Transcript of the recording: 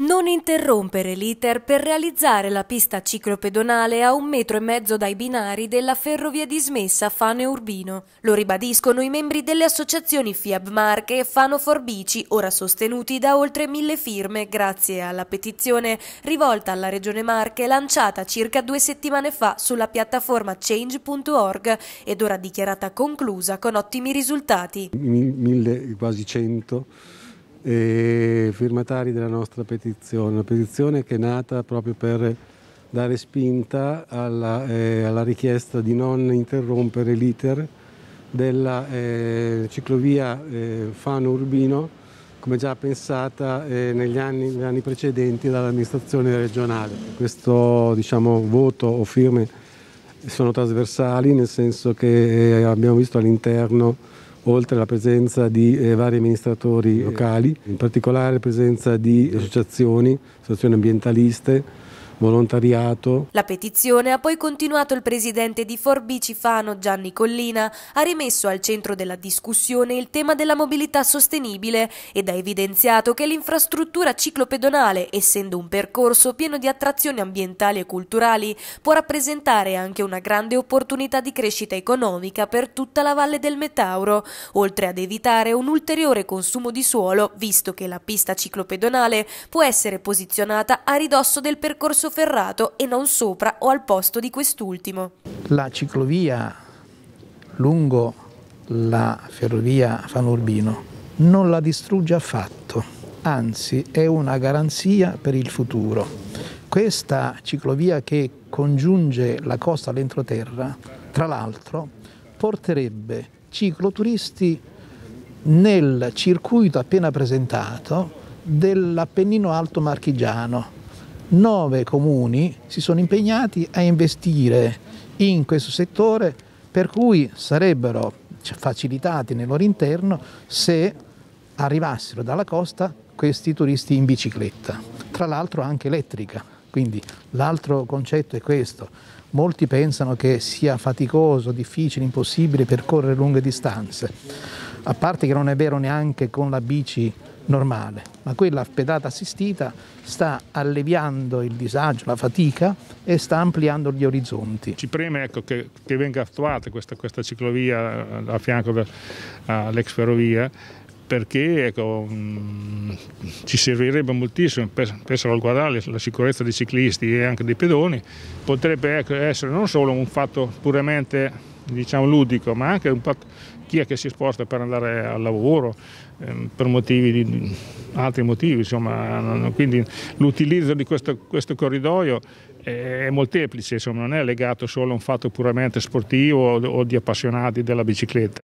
Non interrompere l'iter per realizzare la pista ciclopedonale a un metro e mezzo dai binari della ferrovia dismessa Fane Urbino. Lo ribadiscono i membri delle associazioni FIAB Marche e Fano Forbici, ora sostenuti da oltre mille firme grazie alla petizione rivolta alla Regione Marche lanciata circa due settimane fa sulla piattaforma change.org ed ora dichiarata conclusa con ottimi risultati. Mille, quasi cento e firmatari della nostra petizione, una petizione che è nata proprio per dare spinta alla, eh, alla richiesta di non interrompere l'iter della eh, ciclovia eh, Fano Urbino come già pensata eh, negli anni, negli, anni, precedenti dall'amministrazione regionale. Questo diciamo, voto o firme sono trasversali nel senso che eh, abbiamo visto all'interno oltre alla presenza di eh, vari amministratori locali, in particolare la presenza di associazioni, associazioni ambientaliste, volontariato. La petizione ha poi continuato il presidente di Forbici Fano Gianni Collina, ha rimesso al centro della discussione il tema della mobilità sostenibile ed ha evidenziato che l'infrastruttura ciclopedonale, essendo un percorso pieno di attrazioni ambientali e culturali, può rappresentare anche una grande opportunità di crescita economica per tutta la Valle del Metauro, oltre ad evitare un ulteriore consumo di suolo, visto che la pista ciclopedonale può essere posizionata a ridosso del percorso Ferrato e non sopra o al posto di quest'ultimo. La ciclovia lungo la ferrovia Fanurbino non la distrugge affatto, anzi è una garanzia per il futuro. Questa ciclovia che congiunge la costa all'entroterra, tra l'altro, porterebbe cicloturisti nel circuito appena presentato dell'Appennino Alto Marchigiano, nove comuni si sono impegnati a investire in questo settore per cui sarebbero facilitati nel loro interno se arrivassero dalla costa questi turisti in bicicletta, tra l'altro anche elettrica, quindi l'altro concetto è questo, molti pensano che sia faticoso, difficile, impossibile percorrere lunghe distanze, a parte che non è vero neanche con la bici normale, ma quella pedata assistita sta alleviando il disagio, la fatica e sta ampliando gli orizzonti. Ci preme ecco, che, che, venga attuata questa, questa, ciclovia eh, a fianco dell'ex ferrovia perché ecco, mm, ci servirebbe moltissimo per, per salvaguardare la sicurezza dei ciclisti e anche dei pedoni, potrebbe ecco, essere non solo un fatto puramente diciamo, ludico, ma anche un fatto chi è che si sposta per andare al lavoro, ehm, per motivi di, altri motivi, insomma, quindi l'utilizzo di questo, questo corridoio è, molteplice, insomma, non è legato solo a un fatto puramente sportivo o di appassionati della bicicletta.